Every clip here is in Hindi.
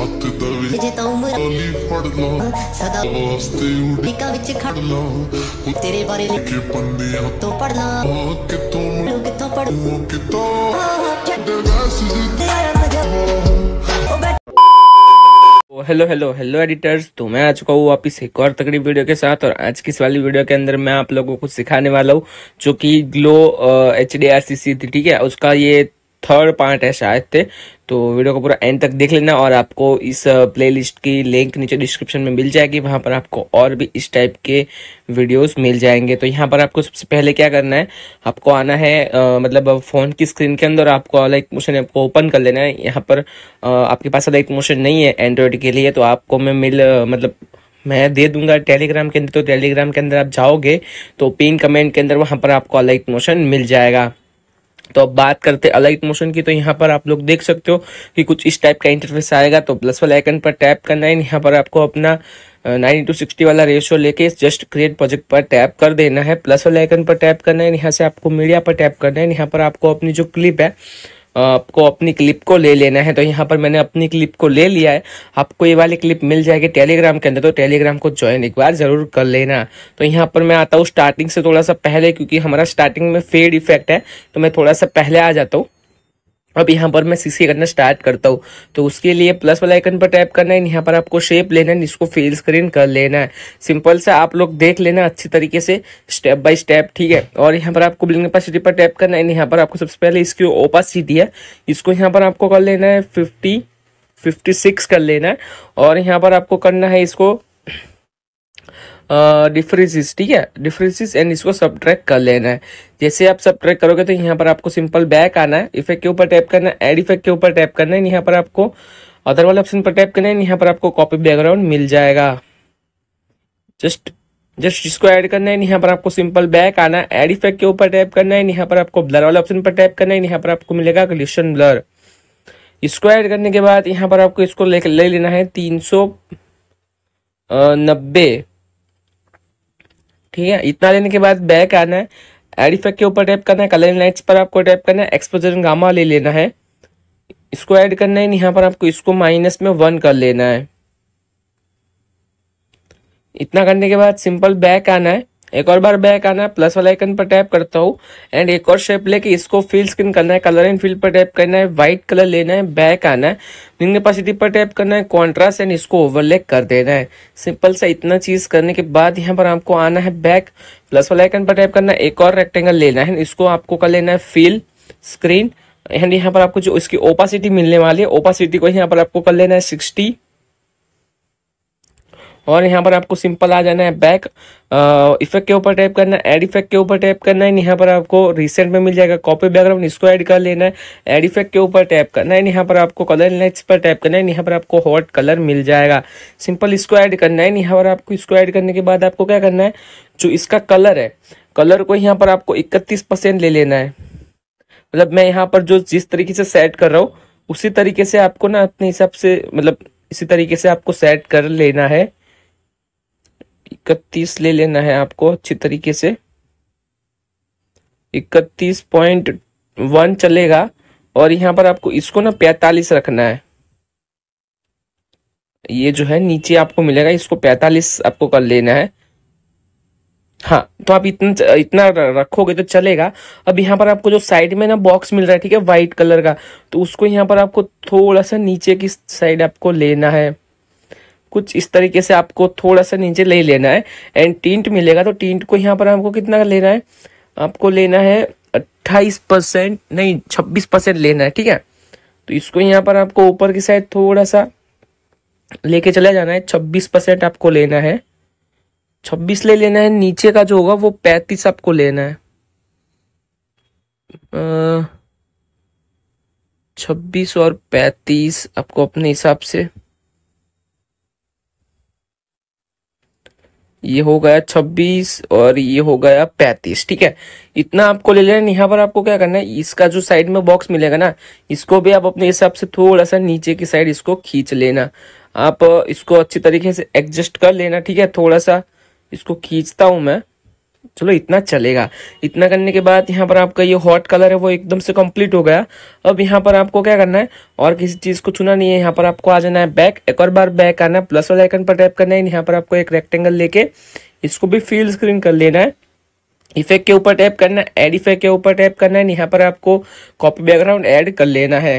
ਹੱਕ ਦਵੇ ਜੇ ਤਾਂ ਉਮਰ ਫੜ ਲਾ ਸਦਾ ਵਾਸਤੇ ਉਡੀਕਾਂ ਵਿੱਚ ਖੜ ਲਾ ਤੇਰੇ ਬਾਰੇ ਪੰਨਿਆਂ ਤੋਂ ਪੜ ਲਾ ਕਿਤੋਂ ਕਿਤੋਂ ਕਿਤੋਂ हेलो हेलो हेलो एडिटर्स तो मैं आ चुका हूँ इस एक और तकड़ी वीडियो के साथ और आज की इस वाली वीडियो के अंदर मैं आप लोगों को सिखाने वाला हूँ जो कि glow H D R C C थी ठीक है उसका ये थर्ड पार्ट है शायद थे तो वीडियो को पूरा एंड तक देख लेना और आपको इस प्लेलिस्ट की लिंक नीचे डिस्क्रिप्शन में मिल जाएगी वहाँ पर आपको और भी इस टाइप के वीडियोस मिल जाएंगे तो यहाँ पर आपको सबसे पहले क्या करना है आपको आना है आ, मतलब फ़ोन की स्क्रीन के अंदर आपको लाइक मोशन आपको ओपन कर लेना है यहाँ पर आ, आपके पास लाइक मोशन नहीं है एंड्रॉयड के लिए तो आपको मैं मिल मतलब मैं दे दूंगा टेलीग्राम के अंदर तो टेलीग्राम के अंदर आप जाओगे तो पिन कमेंट के अंदर वहाँ पर आपको लाइक मोशन मिल जाएगा तो अब बात करते हैं अलाइट मोशन की तो यहाँ पर आप लोग देख सकते हो कि कुछ इस टाइप का इंटरफेस आएगा तो प्लस वाले आइकन पर टैप करना है यहाँ पर आपको अपना नाइन टू सिक्सटी वाला रेशियो लेके जस्ट क्रिएट प्रोजेक्ट पर टैप कर देना है प्लस वाले आइकन पर टैप करना है यहाँ से आपको मीडिया पर टैप करना है यहाँ पर आपको अपनी जो क्लिप है आपको अपनी क्लिप को ले लेना है तो यहाँ पर मैंने अपनी क्लिप को ले लिया है आपको ये वाली क्लिप मिल जाएगी टेलीग्राम के अंदर तो टेलीग्राम को ज्वाइन एक बार ज़रूर कर लेना तो यहाँ पर मैं आता हूँ स्टार्टिंग से थोड़ा सा पहले क्योंकि हमारा स्टार्टिंग में फेड इफेक्ट है तो मैं थोड़ा सा पहले आ जाता हूँ अब यहाँ पर मैं सीसी करना स्टार्ट करता हूँ तो उसके लिए प्लस वाला आइकन पर टैप करना है यहाँ पर आपको शेप लेना है इसको फेल स्क्रीन कर लेना है सिंपल से आप लोग देख लेना अच्छी तरीके से स्टेप बाय स्टेप ठीक है और यहाँ पर आपको ब्लिंग पासिटी पर टैप करना है यहाँ पर आपको सबसे पहले इसकी ओपासिटी है इसको यहाँ पर आपको कर लेना है फिफ्टी फिफ्टी सिक्स कर लेना है और यहाँ पर आपको करना है इसको डिफरेंसिस ठीक है डिफरेंसिस एंड इसको ट्रैक कर लेना है जैसे आप ट्रैक करोगे तो यहाँ पर आपको सिंपल बैक आना है इफेक्ट के ऊपर टैप करना है एड इफेक्ट के ऊपर टैप करना है यहाँ पर आपको अदर वाले ऑप्शन पर टैप करना है यहाँ पर आपको कॉपी बैकग्राउंड मिल जाएगा जस्ट जस्ट इसको ऐड करना है यहाँ पर आपको सिंपल बैक आना है एड इफेक्ट के ऊपर टैप करना है यहाँ पर आपको ब्लर वाले ऑप्शन पर टैप करना है यहाँ पर आपको मिलेगा कल्यूशन ब्लर इसको ऐड करने के बाद यहाँ पर आपको इसको ले, ले लेना है तीन सौ नब्बे ठीक है इतना लेने के बाद बैक आना है एड इफेक्ट के ऊपर टैप करना है कलर लाइट्स पर आपको टैप करना है एक्सपोजर गामा ले लेना है इसको ऐड करना है यहाँ पर आपको इसको माइनस में वन कर लेना है इतना करने के बाद सिंपल बैक आना है एक और बार बैक आना है प्लस वाला आइकन पर टैप करता हूँ एंड एक और शेप लेके इसको फील स्किन करना है कलर एंड फील पर टैप करना है व्हाइट कलर लेना है बैक आना है निम्न कैपेसिटी पर टैप करना है कॉन्ट्रास्ट एंड इसको ओवरले कर देना है सिंपल सा इतना चीज करने के बाद यहाँ पर आपको आना है बैक प्लस वाला आइकन पर टैप करना है एक और रेक्टेंगल लेना है इसको आपको कर लेना है फील स्क्रीन एंड यहाँ पर आपको जो इसकी ओपासिटी मिलने वाली है ओपासिटी को यहाँ पर आपको कर लेना है सिक्सटी और यहाँ पर आपको सिंपल आ जाना है बैक इफेक्ट के ऊपर टाइप करना है एड इफेक्ट के ऊपर टाइप करना है यहाँ पर आपको रिसेंट में मिल जाएगा कॉपी बैकग्राउंड इसको ऐड कर लेना है एड इफेक्ट के ऊपर टाइप करना है यहाँ पर आपको कलर लाइट्स पर टाइप करना है यहाँ पर आपको हॉट कलर मिल जाएगा सिंपल इसको ऐड करना है यहाँ पर आपको इसको ऐड करने के बाद आपको क्या करना है जो इसका कलर है कलर को यहाँ पर आपको इकतीस परसेंट ले लेना है मतलब मैं यहाँ पर जो जिस तरीके से सेट कर रहा हूँ उसी तरीके से आपको ना अपने हिसाब से मतलब इसी तरीके से आपको सेट कर लेना है इकतीस ले लेना है आपको अच्छी तरीके से इकतीस पॉइंट वन चलेगा और यहाँ पर आपको इसको ना पैंतालीस रखना है ये जो है नीचे आपको मिलेगा इसको पैंतालीस आपको कर लेना है हाँ तो आप इतना इतना रखोगे तो चलेगा अब यहाँ पर आपको जो साइड में ना बॉक्स मिल रहा है ठीक है वाइट कलर का तो उसको यहाँ पर आपको थोड़ा सा नीचे की साइड आपको लेना है कुछ इस तरीके से आपको थोड़ा सा नीचे ले लेना है एंड टींट मिलेगा तो टींट को यहाँ पर आपको कितना लेना है आपको लेना है अट्ठाईस परसेंट नहीं छब्बीस परसेंट लेना है ठीक है तो इसको यहाँ पर आपको ऊपर की साइड थोड़ा सा लेके चला जाना है छब्बीस परसेंट आपको लेना है छब्बीस ले लेना है नीचे का जो होगा वो पैंतीस आपको लेना है छब्बीस और पैंतीस आपको अपने हिसाब से ये हो गया छब्बीस और ये हो गया पैंतीस ठीक है इतना आपको ले लेना यहाँ पर आपको क्या करना है इसका जो साइड में बॉक्स मिलेगा ना इसको भी आप अपने हिसाब से थोड़ा सा नीचे की साइड इसको खींच लेना आप इसको अच्छी तरीके से एडजस्ट कर लेना ठीक है थोड़ा सा इसको खींचता हूं मैं चलो इतना चलेगा इतना करने के बाद यहाँ पर आपका ये हॉट कलर है वो एकदम से कंप्लीट हो गया अब यहाँ पर आपको क्या करना है और किसी चीज़ को चुना नहीं है यहाँ पर आपको आ जाना है बैक एक और बार बैक आना है प्लस वाले आइकन पर टैप करना है यहाँ पर आपको एक रेक्टेंगल लेके इसको भी फील स्क्रीन कर लेना है इफेक्ट के ऊपर टैप करना है एड इफेक्ट के ऊपर टैप करना है यहाँ पर आपको कॉपी बैकग्राउंड एड कर लेना है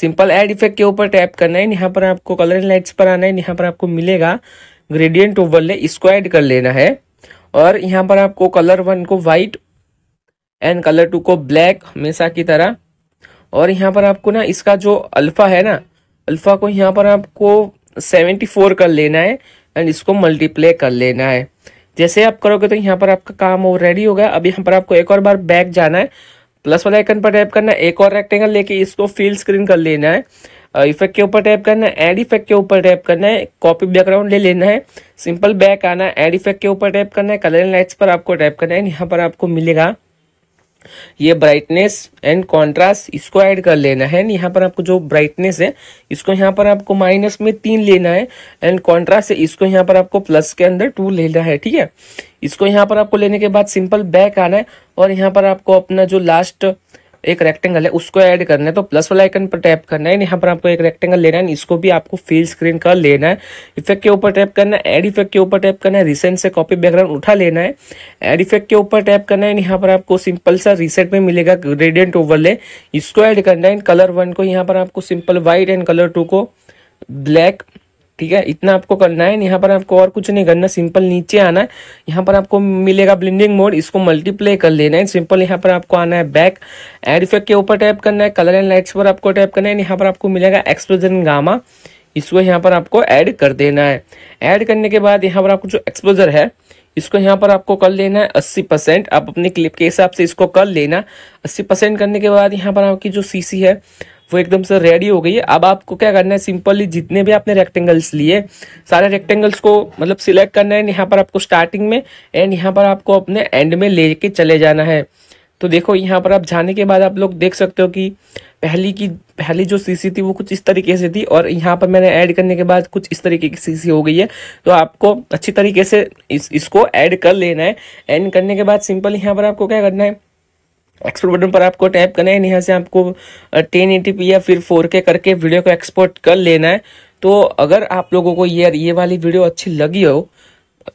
सिंपल एड इफेक्ट के ऊपर टैप करना है यहाँ पर आपको कलर एंड लाइट्स पर आना है यहाँ पर आपको मिलेगा ग्रेडियंट ओवरले इसको एड कर लेना है और यहाँ पर आपको कलर वन को वाइट एंड कलर टू को ब्लैक हमेशा की तरह और यहाँ पर आपको ना इसका जो अल्फ़ा है ना अल्फ़ा को यहाँ पर आपको सेवेंटी फोर कर लेना है एंड इसको मल्टीप्लाई कर लेना है जैसे आप करोगे तो यहाँ पर आपका काम और रेडी होगा अब यहाँ पर आपको एक और बार बैक जाना है प्लस वाला आइकन पर टाइप करना है एक और रेक्टेंगल लेके इसको फील स्क्रीन कर लेना है इफेक्ट के ऊपर टैप करना है एड इफेक्ट के ऊपर टैप करना है कॉपी बैकग्राउंड ले लेना है सिंपल बैक आना है एड इफेक्ट के ऊपर टैप करना है कलर एंड लाइट्स पर आपको टैप करना है यहाँ पर आपको मिलेगा ये ब्राइटनेस एंड कॉन्ट्रास्ट इसको ऐड कर लेना है यहाँ पर आपको जो ब्राइटनेस है इसको यहाँ पर आपको माइनस में तीन लेना है एंड कॉन्ट्रास्ट है इसको यहाँ पर आपको प्लस के अंदर टू लेना है ठीक है इसको यहाँ पर आपको लेने के बाद सिंपल बैक आना है और यहाँ पर आपको अपना जो लास्ट एक रेक्टेंगल है उसको ऐड करना है तो प्लस वाला आइकन पर टैप करना है यहाँ पर आपको एक रेक्टेंगल लेना है इसको भी आपको फील स्क्रीन का लेना है इफेक्ट के ऊपर टैप करना है एड इफेक्ट के ऊपर टैप करना है रिसेंट से कॉपी बैकग्राउंड उठा लेना है एड इफेक्ट के ऊपर टैप करना है यहाँ पर आपको सिंपल सा रिसेंट में मिलेगा ग्रेडियंट ओवरले इसको ऐड करना है कलर वन को यहाँ पर आपको simple white and colour two को ब्लैक ठीक है इतना आपको करना है यहाँ पर आपको और कुछ नहीं करना सिंपल नीचे आना है यहाँ पर आपको मिलेगा ब्लिंडिंग मोड इसको मल्टीप्ले कर लेना है सिंपल यहाँ पर आपको आना है बैक एड इफेक्ट के ऊपर टाइप करना है कलर एंड लाइट्स पर आपको टाइप करना है यहाँ पर आपको मिलेगा एक्सप्लोजन गामा इसको यहाँ पर आपको ऐड कर देना है ऐड करने के बाद यहाँ पर आपको जो एक्सपोजर है इसको यहाँ पर आपको कर लेना है अस्सी परसेंट आप अपने क्लिप के हिसाब से इसको कर लेना अस्सी परसेंट करने के बाद यहाँ पर आपकी जो सीसी है वो एकदम से रेडी हो गई है अब आपको क्या करना है सिंपली जितने भी आपने रेक्टेंगल्स लिए सारे रेक्टेंगल्स को मतलब सिलेक्ट करना है यहाँ पर आपको स्टार्टिंग में एंड यहाँ पर आपको अपने एंड में ले चले जाना है तो देखो यहाँ पर आप जाने के बाद आप लोग देख सकते हो कि पहली की पहली जो सीसी थी वो कुछ इस तरीके से थी और यहाँ पर मैंने ऐड करने के बाद कुछ इस तरीके की सीसी हो गई है तो आपको अच्छी तरीके से इस इसको ऐड कर लेना है एंड करने के बाद सिंपल यहाँ पर आपको क्या करना है एक्सपोर्ट बटन पर आपको टैप करना है यहाँ से आपको टेन या फिर फोर करके वीडियो को एक्सपोर्ट कर लेना है तो अगर आप लोगों को ये ये वाली वीडियो अच्छी लगी हो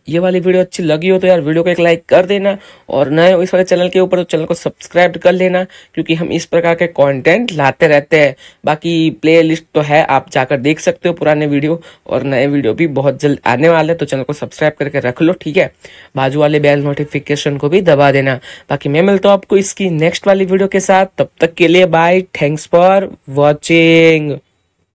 ये वाली वीडियो अच्छी लगी हो तो यार वीडियो को एक लाइक कर देना और नए हो इस वाले चैनल के ऊपर तो चैनल को सब्सक्राइब कर लेना क्योंकि हम इस प्रकार के कंटेंट लाते रहते हैं बाकी प्लेलिस्ट तो है आप जाकर देख सकते हो पुराने वीडियो और नए वीडियो भी बहुत जल्द आने वाले तो चैनल को सब्सक्राइब करके रख लो ठीक है बाजू वाले बेल नोटिफिकेशन को भी दबा देना बाकी मैं मिलता हूँ आपको इसकी नेक्स्ट वाली वीडियो के साथ तब तक के लिए बाय थैंक्स फॉर वॉचिंग